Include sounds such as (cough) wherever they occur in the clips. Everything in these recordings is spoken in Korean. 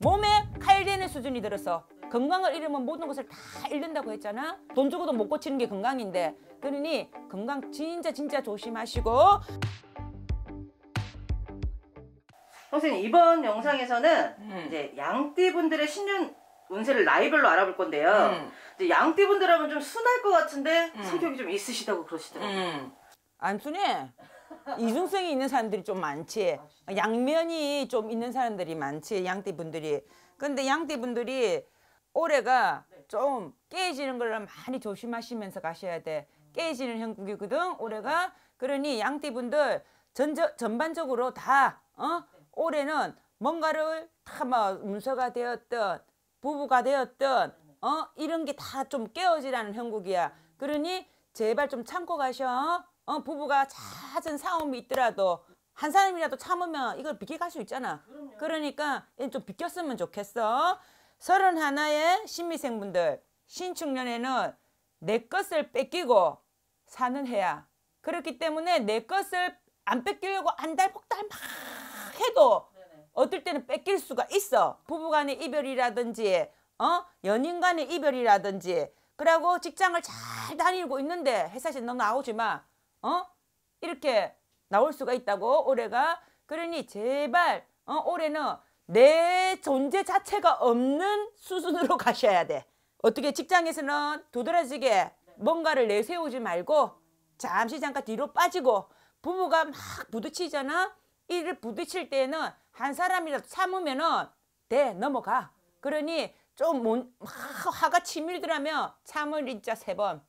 몸에 칼대는 수준이 들어서 건강을 잃으면 모든 것을 다 잃는다고 했잖아 돈 주고도 못 고치는 게 건강인데 그러니 건강 진짜 진짜 조심하시고 선생님 이번 영상에서는 음. 이제 양띠분들의 신년 운세를 나이별로 알아볼 건데요 음. 이제 양띠분들 하면 좀 순할 것 같은데 음. 성격이 좀 있으시다고 그러시더라고요 음. 안 순해 이중성이 있는 사람들이 좀 많지. 아, 양면이 좀 있는 사람들이 많지. 양띠 분들이. 근데 양띠 분들이 올해가 네. 좀 깨지는 걸 많이 조심하시면서 가셔야 돼. 음. 깨지는 형국이거든. 올해가 그러니 양띠 분들 전저, 전반적으로 다 어? 네. 올해는 뭔가를 다뭐 문서가 되었던 부부가 되었던 네. 어? 이런 게 다 좀 깨어지라는 형국이야. 음. 그러니 제발 좀 참고 가셔. 어, 부부가 잦은 싸움이 있더라도 한 사람이라도 참으면 이걸 비켜갈 수 있잖아. 그럼요. 그러니까 좀비꼈으면 좋겠어. 서른 하나의 신미생분들 신축년에는 내 것을 뺏기고 사는 해야. 그렇기 때문에 내 것을 안 뺏기려고 안달폭달막 해도 어떨 때는 뺏길 수가 있어. 부부간의 이별이라든지 어 연인간의 이별이라든지 그러고 직장을 잘 다니고 있는데 회사에서 너 나오지 마. 어? 이렇게 나올 수가 있다고 올해가 그러니 제발 어, 올해는 내 존재 자체가 없는 수준으로 (laughs) 가셔야 돼. 어떻게 직장에서는 두드러지게 뭔가를 내세우지 말고 잠시 잠깐 뒤로 빠지고 부부가 막 부딪히잖아. 이를 부딪힐 때는 에한 사람이라도 참으면은 돼 넘어가. 그러니 좀막 화가 치밀더라면 참을 진자세 번.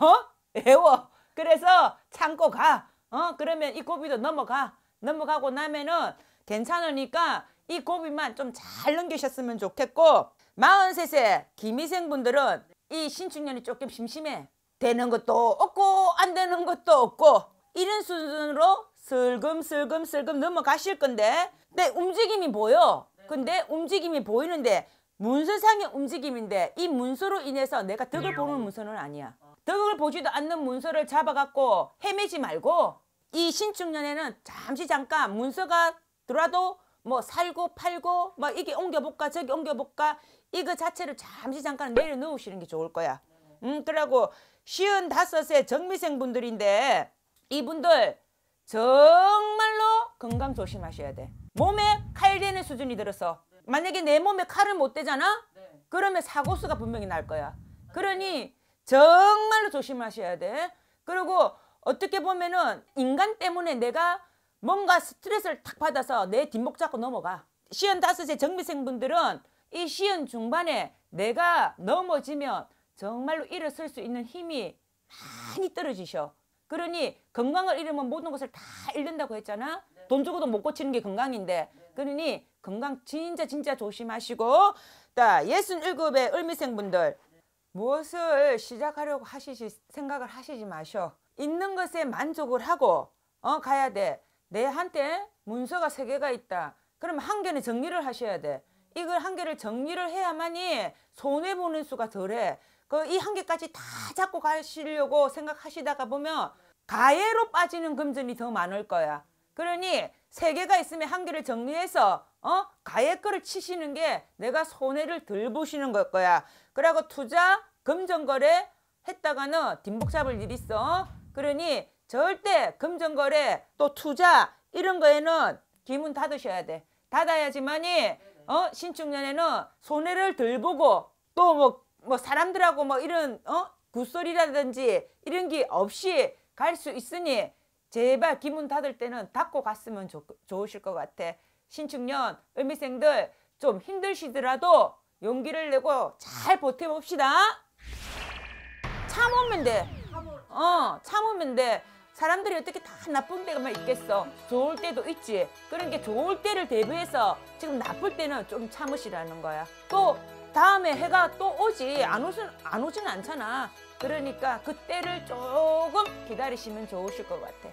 어? 애워. 그래서 참고 가. 어 그러면 이 고비도 넘어가. 넘어가고 나면은 괜찮으니까 이 고비만 좀 잘 넘기셨으면 좋겠고 43세 김희생분들은 이 신축년이 조금 심심해. 되는 것도 없고 안 되는 것도 없고 이런 수준으로 슬금슬금슬금 넘어가실 건데 내 네, 움직임이 보여. 근데 움직임이 보이는데 문서상의 움직임인데 이 문서로 인해서 내가 득을 보는 문서는 아니야. 덕을 보지도 않는 문서를 잡아갖고 헤매지 말고 이 신축년에는 잠시 잠깐 문서가 들어와도 뭐 살고 팔고 뭐 이게 옮겨볼까 저기 옮겨볼까 이거 자체를 잠시 잠깐 내려놓으시는 게 좋을 거야. 음 그러고 쉬운 다섯의 정미생 분들인데 이분들 정말로 건강 조심하셔야 돼. 몸에 칼되는 수준이 들어서 만약에 내 몸에 칼을 못 대잖아? 네. 그러면 사고수가 분명히 날 거야. 그러니 정말로 조심하셔야 돼. 그리고 어떻게 보면은 인간 때문에 내가 뭔가 스트레스를 탁 받아서 내 뒷목 잡고 넘어가. 시연 다섯의 정미생분들은이 시연 중반에 내가 넘어지면 정말로 일어설 수 있는 힘이 많이 떨어지셔. 그러니 건강을 잃으면 모든 것을 다 잃는다고 했잖아. 네. 돈 주고도 못 고치는 게 건강인데. 네. 그러니 건강 진짜 진짜 조심하시고 자 예순 일곱의 을미생분들 무엇을 시작하려고 하시지 생각을 하시지 마셔. 있는 것에 만족을 하고 어 가야 돼. 내 한테 문서가 세 개가 있다. 그럼 한 개는 정리를 하셔야 돼. 이걸 한 개를 정리를 해야만이 손해 보는 수가 덜해. 그 이 한 개까지 다 잡고 가시려고 생각하시다가 보면 가해로 빠지는 금전이 더 많을 거야. 그러니 세 개가 있으면 한 개를 정리해서 어 가액 거를 치시는 게 내가 손해를 덜 보시는 걸 거야. 그러고 투자, 금전거래 했다가는 뒷목 잡을 일 있어. 그러니 절대 금전거래 또 투자 이런 거에는 기문 닫으셔야 돼. 닫아야지만이 어 신축년에는 손해를 덜 보고 또뭐뭐 뭐 사람들하고 뭐 이런 어구설이라든지 이런 게 없이 갈 수 있으니 제발 기분 닫을 때는 닫고 갔으면 좋, 좋으실 것 같아. 신축년, 을미생들 좀 힘드시더라도 용기를 내고 잘 버텨봅시다. 참으면 돼. 어, 참으면 돼. 사람들이 어떻게 다 나쁜 때가 있겠어 좋을 때도 있지 그런 게 좋을 때를 대비해서 지금 나쁠 때는 좀 참으시라는 거야 또 다음에 해가 또 오지 안, 오진, 안 오진 않잖아 그러니까 그때를 조금 기다리시면 좋으실 것 같아